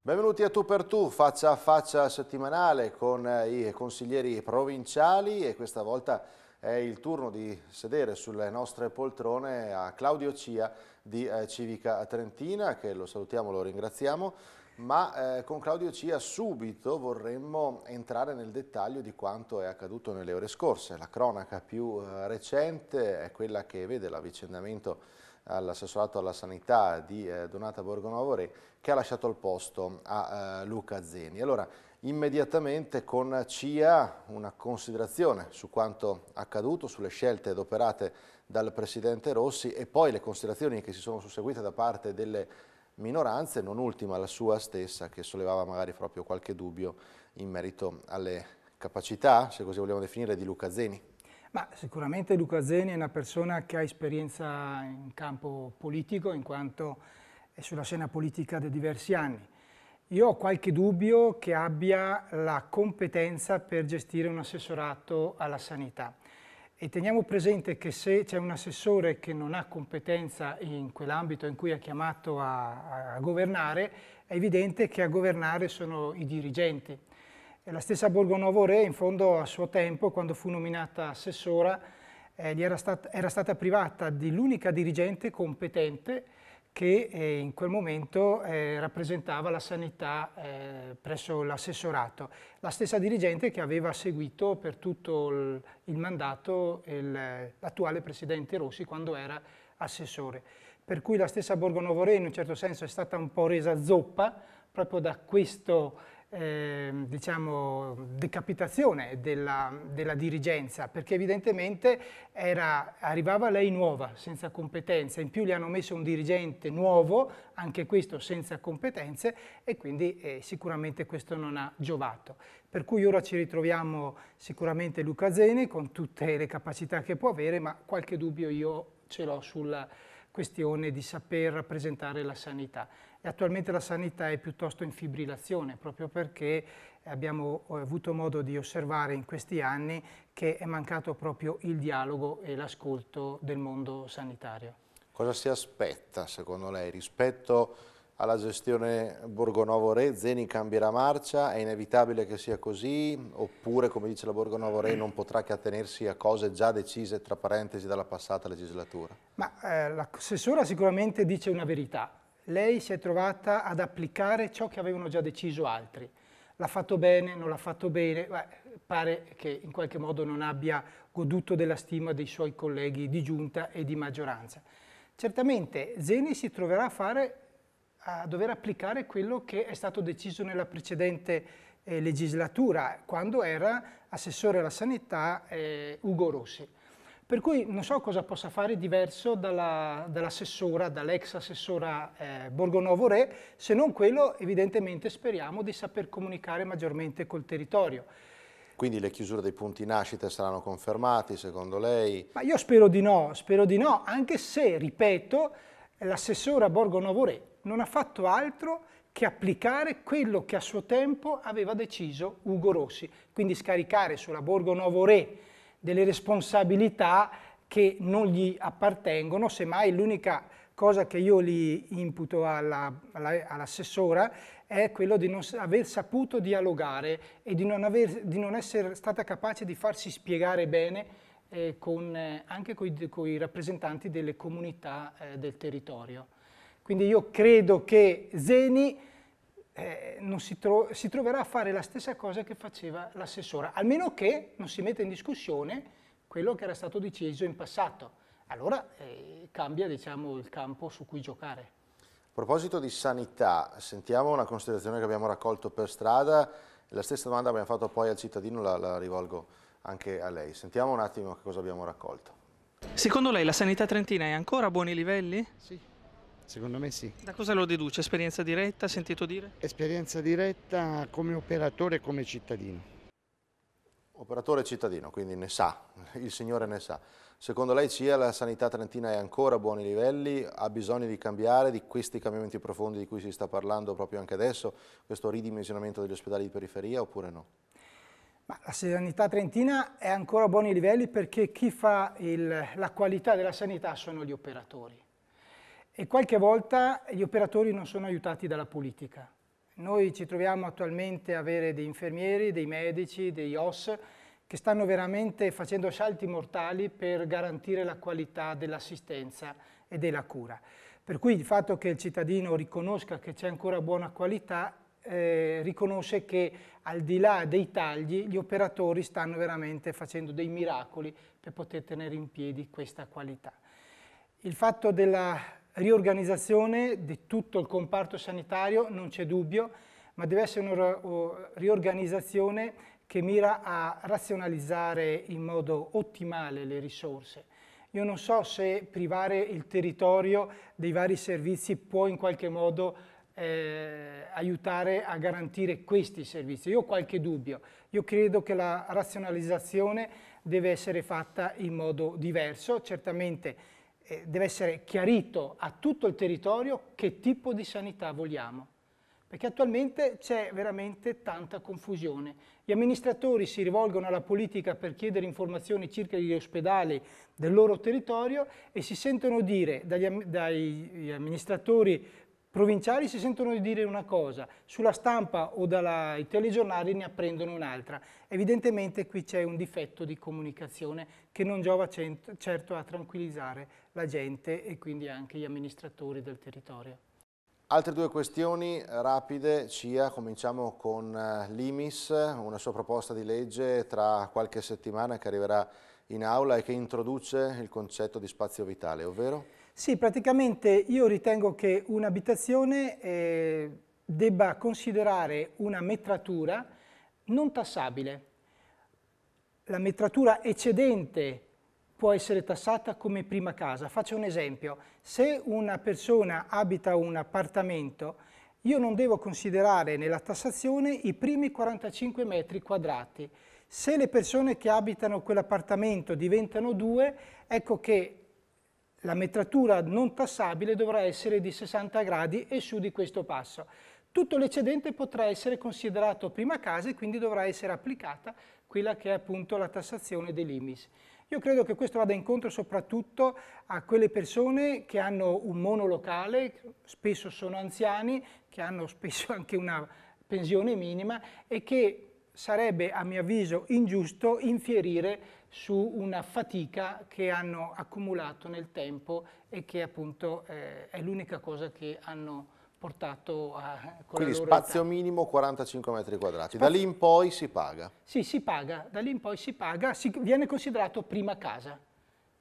Benvenuti a Tu per Tu, faccia a faccia settimanale con eh, i consiglieri provinciali e questa volta è il turno di sedere sulle nostre poltrone a Claudio Cia di eh, Civica Trentina, che lo salutiamo, lo ringraziamo, ma eh, con Claudio Cia subito vorremmo entrare nel dettaglio di quanto è accaduto nelle ore scorse. La cronaca più eh, recente è quella che vede l'avvicendamento all'assessorato alla sanità di eh, Donata Borgonovore che ha lasciato il posto a eh, Luca Zeni. Allora, immediatamente con CIA una considerazione su quanto accaduto, sulle scelte adoperate dal Presidente Rossi e poi le considerazioni che si sono susseguite da parte delle minoranze, non ultima la sua stessa che sollevava magari proprio qualche dubbio in merito alle capacità, se così vogliamo definire, di Luca Zeni. Ma sicuramente Luca Zeni è una persona che ha esperienza in campo politico in quanto è sulla scena politica da diversi anni. Io ho qualche dubbio che abbia la competenza per gestire un assessorato alla sanità. E teniamo presente che se c'è un assessore che non ha competenza in quell'ambito in cui è chiamato a, a, governare, è evidente che a governare sono i dirigenti. E la stessa Borgonovo Re, in fondo a suo tempo, quando fu nominata assessora, eh, era, stat era stata privata dell'unica dirigente competente che eh, in quel momento eh, rappresentava la sanità eh, presso l'assessorato, la stessa dirigente che aveva seguito per tutto il, il mandato l'attuale presidente Rossi quando era assessore. Per cui la stessa Borgo Novoreno in un certo senso è stata un po' resa zoppa proprio da questo eh, diciamo, decapitazione della, della, dirigenza, perché evidentemente era, arrivava lei nuova, senza competenze, in più gli hanno messo un dirigente nuovo, anche questo senza competenze, e quindi eh, sicuramente questo non ha giovato. Per cui ora ci ritroviamo sicuramente Luca Zeni con tutte le capacità che può avere, ma qualche dubbio io ce l'ho sulla questione di saper rappresentare la sanità attualmente la sanità è piuttosto in fibrillazione, proprio perché abbiamo eh, avuto modo di osservare in questi anni che è mancato proprio il dialogo e l'ascolto del mondo sanitario. Cosa si aspetta, secondo lei, rispetto alla gestione Borgonovo Re, Zeni cambierà marcia, è inevitabile che sia così oppure come dice la Borgonovo Re non potrà che attenersi a cose già decise tra parentesi dalla passata legislatura? Ma eh, l'assessora sicuramente dice una verità, lei si è trovata ad applicare ciò che avevano già deciso altri. L'ha fatto bene, non l'ha fatto bene, Beh, pare che in qualche modo non abbia goduto della stima dei suoi colleghi di giunta e di maggioranza. Certamente Zeni si troverà a, fare, a dover applicare quello che è stato deciso nella precedente eh, legislatura, quando era assessore alla sanità eh, Ugo Rossi. Per cui non so cosa possa fare diverso dall'assessora, dall dall'ex assessora eh, Borgonovo Re, se non quello evidentemente speriamo di saper comunicare maggiormente col territorio. Quindi le chiusure dei punti nascita saranno confermati secondo lei? Ma io spero di no, spero di no, anche se, ripeto, l'assessora Borgonovo Re non ha fatto altro che applicare quello che a suo tempo aveva deciso Ugo Rossi, quindi scaricare sulla Borgonovo Re delle responsabilità che non gli appartengono, semmai l'unica cosa che io gli imputo all'assessora all è quello di non aver saputo dialogare e di non, aver, di non essere stata capace di farsi spiegare bene eh, con, eh, anche con i rappresentanti delle comunità eh, del territorio. Quindi io credo che Zeni eh, non si, tro si, troverà a fare la stessa cosa che faceva l'assessora, almeno che non si metta in discussione quello che era stato deciso in passato. Allora eh, cambia diciamo, il campo su cui giocare. A proposito di sanità, sentiamo una considerazione che abbiamo raccolto per strada, la stessa domanda abbiamo fatto poi al cittadino, la, la rivolgo anche a lei. Sentiamo un attimo che cosa abbiamo raccolto. Secondo lei la sanità trentina è ancora a buoni livelli? Sì, Secondo me sì. Da cosa lo deduce? Esperienza diretta, sentito dire? Esperienza diretta come operatore e come cittadino. Operatore e cittadino, quindi ne sa, il signore ne sa. Secondo lei CIA la sanità trentina è ancora a buoni livelli, ha bisogno di cambiare, di questi cambiamenti profondi di cui si sta parlando proprio anche adesso, questo ridimensionamento degli ospedali di periferia oppure no? Ma la sanità trentina è ancora a buoni livelli perché chi fa il, la qualità della sanità sono gli operatori e qualche volta gli operatori non sono aiutati dalla politica. Noi ci troviamo attualmente a avere dei infermieri, dei medici, dei OS che stanno veramente facendo salti mortali per garantire la qualità dell'assistenza e della cura. Per cui il fatto che il cittadino riconosca che c'è ancora buona qualità eh, riconosce che al di là dei tagli gli operatori stanno veramente facendo dei miracoli per poter tenere in piedi questa qualità. Il fatto della riorganizzazione di tutto il comparto sanitario, non c'è dubbio, ma deve essere una riorganizzazione che mira a razionalizzare in modo ottimale le risorse. Io non so se privare il territorio dei vari servizi può in qualche modo eh, aiutare a garantire questi servizi. Io ho qualche dubbio. Io credo che la razionalizzazione deve essere fatta in modo diverso, certamente eh, deve essere chiarito a tutto il territorio che tipo di sanità vogliamo, perché attualmente c'è veramente tanta confusione. Gli amministratori si rivolgono alla politica per chiedere informazioni circa gli ospedali del loro territorio e si sentono dire dagli, dagli amministratori provinciali si sentono di dire una cosa, sulla stampa o dai telegiornali ne apprendono un'altra. Evidentemente qui c'è un difetto di comunicazione che non giova certo a tranquillizzare la gente e quindi anche gli amministratori del territorio. Altre due questioni rapide, CIA, cominciamo con eh, l'IMIS, una sua proposta di legge tra qualche settimana che arriverà in aula e che introduce il concetto di spazio vitale, ovvero? Sì, praticamente io ritengo che un'abitazione eh, debba considerare una metratura non tassabile. La metratura eccedente può essere tassata come prima casa. Faccio un esempio. Se una persona abita un appartamento, io non devo considerare nella tassazione i primi 45 metri quadrati, se le persone che abitano quell'appartamento diventano due, ecco che la metratura non tassabile dovrà essere di 60 gradi e su di questo passo. Tutto l'eccedente potrà essere considerato prima casa e quindi dovrà essere applicata quella che è appunto la tassazione dei limis. Io credo che questo vada incontro soprattutto a quelle persone che hanno un monolocale, spesso sono anziani, che hanno spesso anche una pensione minima e che sarebbe a mio avviso ingiusto infierire su una fatica che hanno accumulato nel tempo e che appunto eh, è l'unica cosa che hanno portato a... Quindi spazio età. minimo 45 metri quadrati, spazio... da lì in poi si paga? Sì, si paga, da lì in poi si paga, si viene considerato prima casa,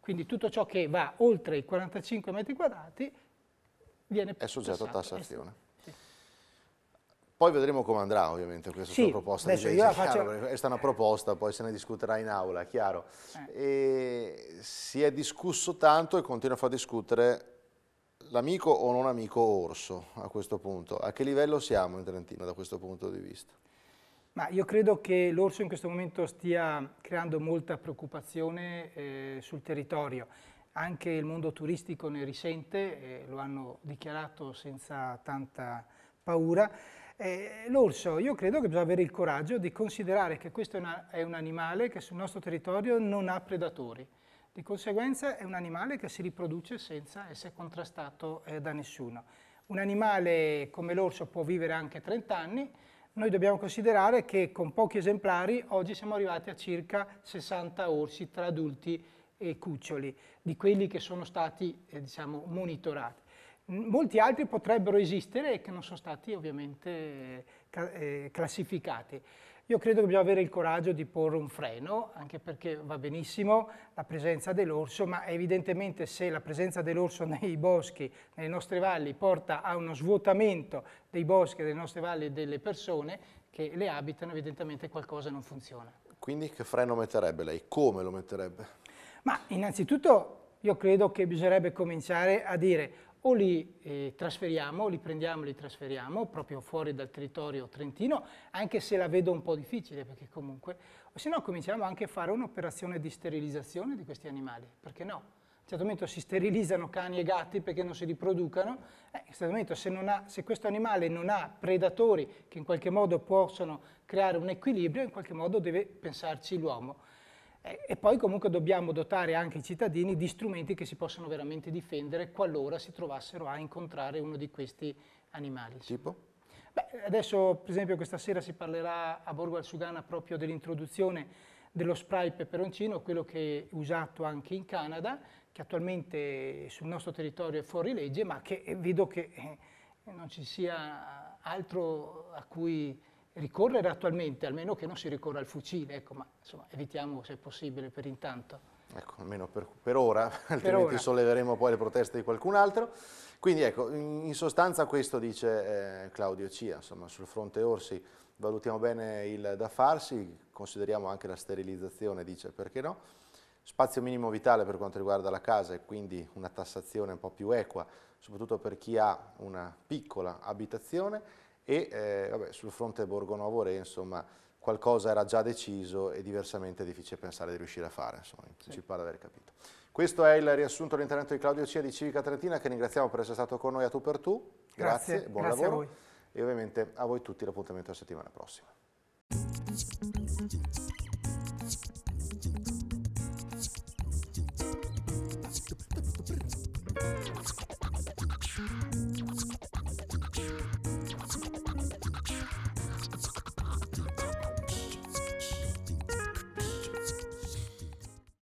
quindi tutto ciò che va oltre i 45 metri quadrati viene... È soggetto a tassazione. Poi vedremo come andrà ovviamente questa sì, sua proposta di legge, faccio... questa è una proposta, poi se ne discuterà in aula, chiaro. Eh. si è discusso tanto e continua a far discutere l'amico o non amico orso a questo punto. A che livello siamo in Trentino da questo punto di vista? Ma io credo che l'orso in questo momento stia creando molta preoccupazione eh, sul territorio. Anche il mondo turistico ne risente, eh, lo hanno dichiarato senza tanta paura. Eh, l'orso, io credo che bisogna avere il coraggio di considerare che questo è, una, è un animale che sul nostro territorio non ha predatori. Di conseguenza è un animale che si riproduce senza essere contrastato eh, da nessuno. Un animale come l'orso può vivere anche 30 anni, noi dobbiamo considerare che con pochi esemplari oggi siamo arrivati a circa 60 orsi tra adulti e cuccioli, di quelli che sono stati eh, diciamo, monitorati. Molti altri potrebbero esistere e che non sono stati ovviamente eh, classificati. Io credo che dobbiamo avere il coraggio di porre un freno, anche perché va benissimo la presenza dell'orso, ma evidentemente se la presenza dell'orso nei boschi, nelle nostre valli, porta a uno svuotamento dei boschi, delle nostre valli e delle persone che le abitano, evidentemente qualcosa non funziona. Quindi che freno metterebbe lei? Come lo metterebbe? Ma innanzitutto io credo che bisognerebbe cominciare a dire o li eh, trasferiamo, li prendiamo e li trasferiamo proprio fuori dal territorio trentino, anche se la vedo un po' difficile perché comunque, o se no cominciamo anche a fare un'operazione di sterilizzazione di questi animali, perché no? A un certo momento si sterilizzano cani e gatti perché non si riproducano, eh, a certo momento se, ha, se questo animale non ha predatori che in qualche modo possono creare un equilibrio, in qualche modo deve pensarci l'uomo. E poi comunque dobbiamo dotare anche i cittadini di strumenti che si possano veramente difendere qualora si trovassero a incontrare uno di questi animali. Tipo? Beh, adesso per esempio questa sera si parlerà a Borgo al Sugana proprio dell'introduzione dello spray peperoncino, quello che è usato anche in Canada, che attualmente sul nostro territorio è fuori legge, ma che eh, vedo che eh, non ci sia altro a cui ricorrere attualmente, almeno che non si ricorra al fucile, ecco, ma insomma, evitiamo se è possibile per intanto. Ecco, almeno per, per ora, per altrimenti ora. solleveremo poi le proteste di qualcun altro. Quindi ecco, in sostanza questo dice eh, Claudio Cia, insomma sul fronte Orsi valutiamo bene il da farsi, consideriamo anche la sterilizzazione, dice perché no, spazio minimo vitale per quanto riguarda la casa e quindi una tassazione un po' più equa, soprattutto per chi ha una piccola abitazione, e eh, vabbè, sul fronte Borgonovo Re insomma qualcosa era già deciso e diversamente è difficile pensare di riuscire a fare, insomma, in sì. pare aver capito. Questo è il riassunto dell'intervento di Claudio Cia di Civica Trentina che ringraziamo per essere stato con noi a tu per tu, grazie, grazie buon grazie lavoro e ovviamente a voi tutti l'appuntamento la settimana prossima.